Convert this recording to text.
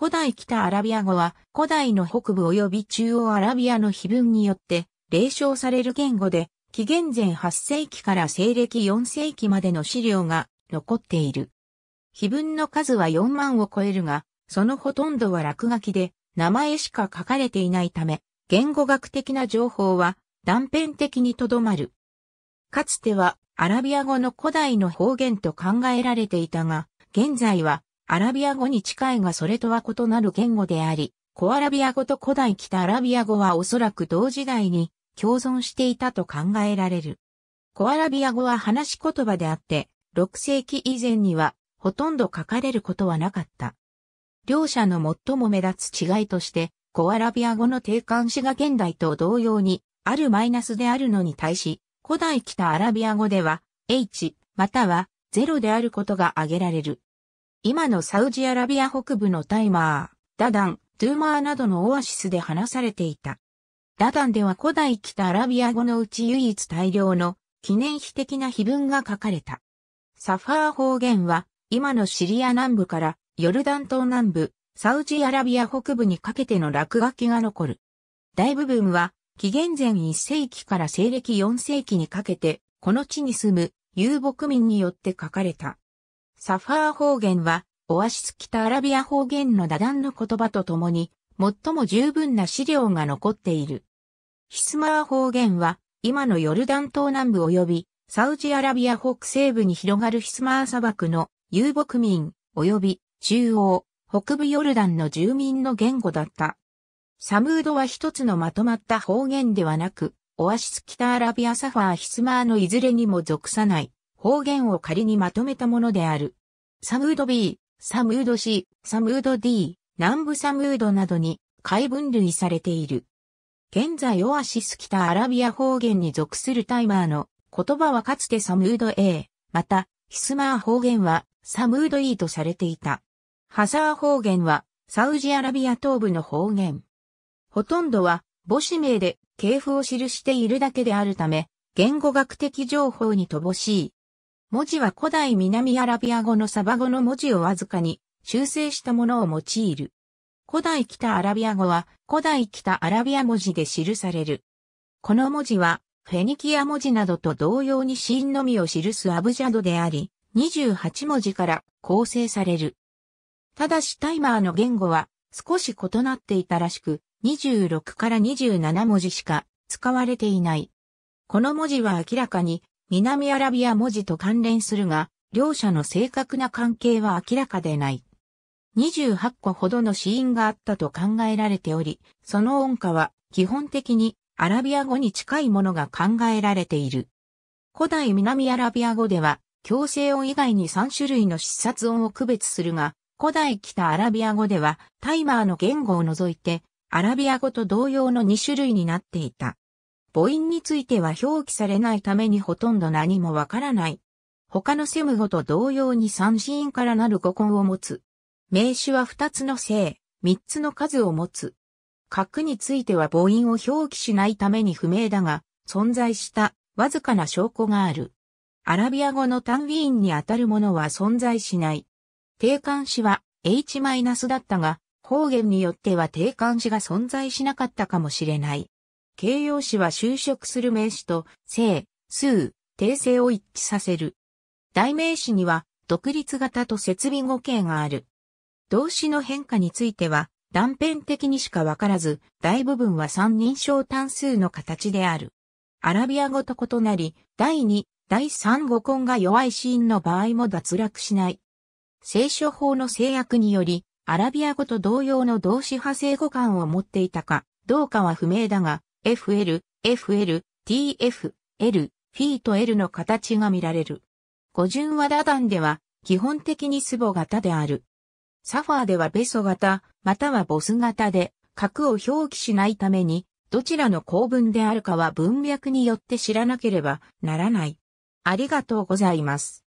古代北アラビア語は古代の北部及び中央アラビアの碑文によって霊称される言語で、紀元前8世紀から西暦4世紀までの資料が残っている。碑文の数は4万を超えるが、そのほとんどは落書きで、名前しか書かれていないため、言語学的な情報は断片的にとどまる。かつてはアラビア語の古代の方言と考えられていたが、現在はアラビア語に近いがそれとは異なる言語であり、コアラビア語と古代北アラビア語はおそらく同時代に共存していたと考えられる。コアラビア語は話し言葉であって、6世紀以前にはほとんど書かれることはなかった。両者の最も目立つ違いとして、コアラビア語の定冠詞が現代と同様に、あるマイナスであるのに対し、古代北アラビア語では、h または0であることが挙げられる。今のサウジアラビア北部のタイマー、ダダン、トゥーマーなどのオアシスで話されていた。ダダンでは古代北アラビア語のうち唯一大量の記念碑的な碑文が書かれた。サファー方言は今のシリア南部からヨルダン島南部、サウジアラビア北部にかけての落書きが残る。大部分は紀元前1世紀から西暦4世紀にかけて、この地に住む遊牧民によって書かれた。サファー方言は、オアシス北アラビア方言の打談の言葉とともに、最も十分な資料が残っている。ヒスマー方言は、今のヨルダン東南部及び、サウジアラビア北西部に広がるヒスマー砂漠の遊牧民、及び中央、北部ヨルダンの住民の言語だった。サムードは一つのまとまった方言ではなく、オアシス北アラビアサファーヒスマーのいずれにも属さない。方言を仮にまとめたものである。サムード B、サムード C、サムード D、南部サムードなどに解分類されている。現在オアシス北アラビア方言に属するタイマーの言葉はかつてサムード A、またヒスマー方言はサムード E とされていた。ハザー方言はサウジアラビア東部の方言。ほとんどは母子名で系譜を記しているだけであるため、言語学的情報に乏しい文字は古代南アラビア語のサバ語の文字をわずかに修正したものを用いる。古代北アラビア語は古代北アラビア文字で記される。この文字はフェニキア文字などと同様にシーンのみを記すアブジャドであり、28文字から構成される。ただしタイマーの言語は少し異なっていたらしく、26から27文字しか使われていない。この文字は明らかに南アラビア文字と関連するが、両者の正確な関係は明らかでない。28個ほどの死因があったと考えられており、その音化は基本的にアラビア語に近いものが考えられている。古代南アラビア語では、強制音以外に3種類の視察音を区別するが、古代北アラビア語ではタイマーの言語を除いて、アラビア語と同様の2種類になっていた。母音については表記されないためにほとんど何もわからない。他のセム語と同様に三子音からなる語根を持つ。名詞は二つの性、三つの数を持つ。核については母音を表記しないために不明だが、存在したわずかな証拠がある。アラビア語の単位音にあたるものは存在しない。定冠詞は H- だったが、方言によっては定冠詞が存在しなかったかもしれない。形容詞は就職する名詞と、性、数、定性を一致させる。代名詞には、独立型と設備語形がある。動詞の変化については、断片的にしかわからず、大部分は三人称単数の形である。アラビア語と異なり、第2、第3語根が弱いシーンの場合も脱落しない。聖書法の制約により、アラビア語と同様の動詞派生語感を持っていたか、どうかは不明だが、FL、FL、TF、L、フィーと L の形が見られる。語順和打ンでは、基本的にスボ型である。サファーではベソ型、またはボス型で、角を表記しないために、どちらの構文であるかは文脈によって知らなければならない。ありがとうございます。